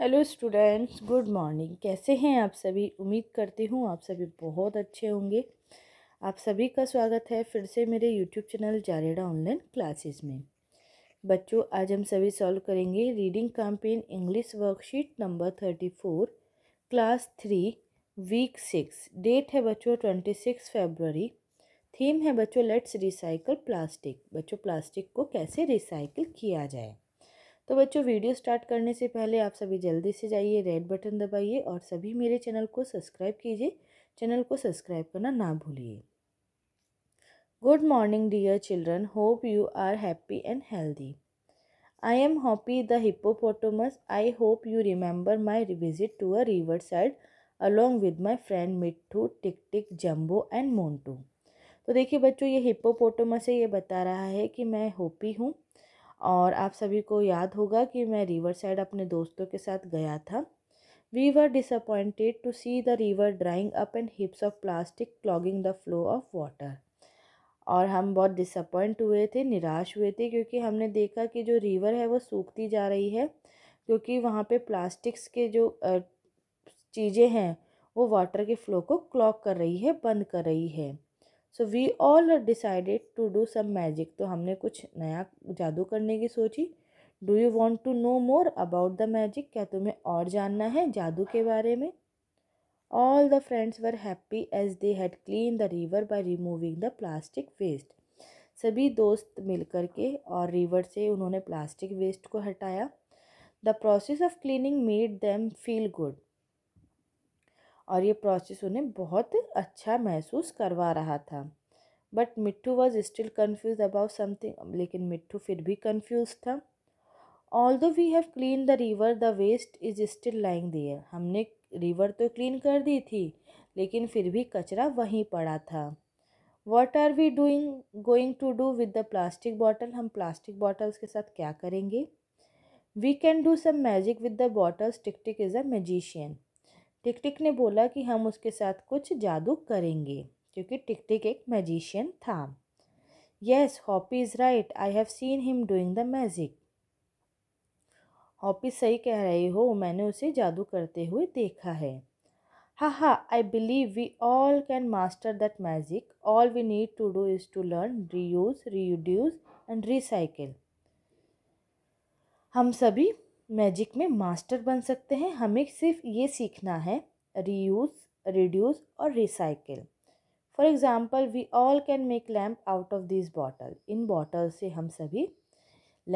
hello students good morning कैसे हैं आप सभी उम्मीद करती हूँ आप सभी बहुत अच्छे होंगे आप सभी का स्वागत है फिर से मेरे यूट्यूब चैनल जारेडा ऑनलाइन क्लासेस में बच्चों आज हम सभी सॉल्व करेंगे reading campaign English worksheet number thirty four class three week six date है बच्चों ट्वेंटी सिक्स फेबररी थीम है बच्चों लेट्स रिसाइकल प्लास्टिक बच्चों प्लास्टिक को कैसे रिसाइकिल किया जाए तो बच्चों वीडियो स्टार्ट करने से पहले आप सभी जल्दी से जाइए रेड बटन दबाइए और सभी मेरे चैनल को सब्सक्राइब कीजिए चैनल को सब्सक्राइब करना ना भूलिए good morning dear children hope you are happy and healthy I am Hoppy the hippopotamus I hope you remember my visit to a river side along with my friend Mittu Tick Tick Jumbo and Montu तो देखिए बच्चों ये हिप्पोपोटोमस है ये बता रहा है कि मैं होपी हूँ और आप सभी को याद होगा कि मैं रिवर साइड अपने दोस्तों के साथ गया था we were disappointed to see the river drying up and heaps of plastic clogging the flow of water और हम बहुत डिसअपॉइंट हुए थे निराश हुए थे क्योंकि हमने देखा कि जो रिवर है वो सूखती जा रही है क्योंकि वहाँ पे प्लास्टिक्स के जो चीज़ें हैं वो वाटर के फ़्लो को क्लॉक कर रही है बंद कर रही है so we all decided to do some magic तो हमने कुछ नया जादू करने की सोची do you want to know more about the magic क्या तुम्हें और जानना है जादू के बारे में all the friends were happy as they had clean the river by removing the plastic waste सभी दोस्त मिलकर के और रिवर से उन्होंने प्लास्टिक वेस्ट को हटाया the process of cleaning made them feel good और ये प्रोसेस उन्हें बहुत अच्छा महसूस करवा रहा था but Mittu was still confused about something लेकिन मिट्टू फिर भी कन्फ्यूज था although we have clean the river the waste is still lying there हमने रिवर तो क्लीन कर दी थी लेकिन फिर भी कचरा वहीं पड़ा था what are we doing going to do with the plastic bottle हम प्लास्टिक बॉटल्स के साथ क्या करेंगे we can do some magic with the bottles Tick Tick is a magician Tick Tick ने बोला कि हम उसके साथ कुछ जादू करेंगे क्योंकि टिकटिक एक मैजिशियन था yes Hoppy is right I have seen him doing the magic Hoppy सही कह रही हो मैंने उसे जादू करते हुए देखा है हाँ हाँ I believe we all can master that magic all we need to do is to learn reuse reduce and recycle हम सभी मैजिक में मास्टर बन सकते हैं हमें सिर्फ ये सीखना है रीयूज़ रिड्यूस और recycle for example we all can make lamp out of this bottle इन बॉटल से हम सभी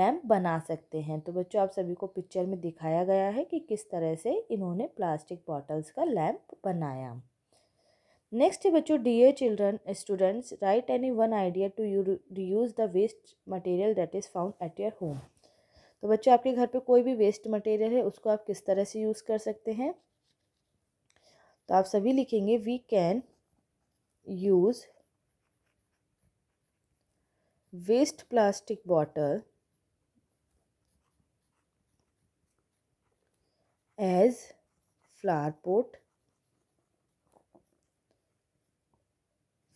लैम्प बना सकते हैं तो बच्चों आप सभी को पिक्चर में दिखाया गया है कि किस तरह से इन्होंने प्लास्टिक बॉटल्स का लैम्प बनाया नेक्स्ट है बच्चों dear children students write any one idea to you reuse the waste material that is found at your home तो बच्चों आपके घर पे कोई भी वेस्ट मटेरियल है उसको आप किस तरह से यूज़ कर सकते हैं तो आप सभी लिखेंगे we can use waste plastic bottle as flower pot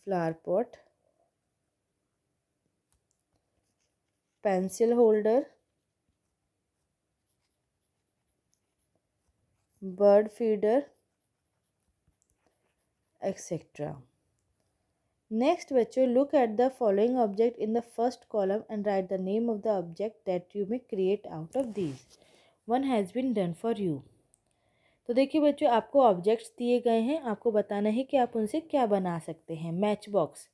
flower pot pencil holder bird feeder etcetera next बच्चों look at the following object in the first column and write the name of the object that you may create out of this one has been done for you तो देखिए बच्चों आपको objects दिए गए हैं आपको बताना है कि आप उनसे क्या बना सकते हैं मैच बॉक्स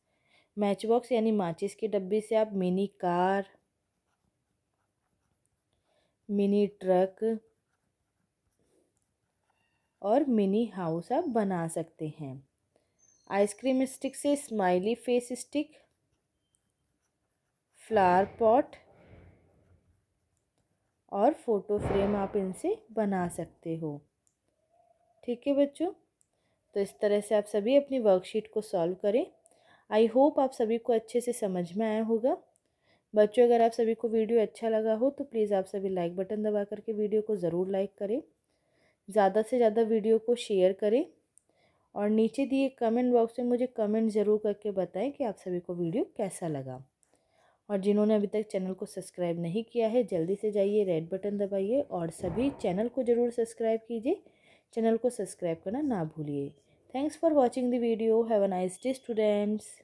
मैच बॉक्स यानी माचिस के डब्बे से आप मिनी कार मिनी ट्रक और मिनी हाउस आप बना सकते हैं आइसक्रीम स्टिक से smiley face stick flower pot और फ़ोटो फ्रेम आप इनसे बना सकते हो ठीक है बच्चों तो इस तरह से आप सभी अपनी वर्कशीट को सॉल्व करें आई होप आप सभी को अच्छे से समझ में आया होगा बच्चों अगर आप सभी को वीडियो अच्छा लगा हो तो प्लीज़ आप सभी लाइक बटन दबा करके वीडियो को ज़रूर लाइक करें ज़्यादा से ज़्यादा वीडियो को शेयर करें और नीचे दिए कमेंट बॉक्स में मुझे कमेंट ज़रूर करके बताएं कि आप सभी को वीडियो कैसा लगा और जिन्होंने अभी तक चैनल को सब्सक्राइब नहीं किया है जल्दी से जाइए रेड बटन दबाइए और सभी चैनल को ज़रूर सब्सक्राइब कीजिए चैनल को सब्सक्राइब करना ना भूलिए thanks for watching the video have a nice day students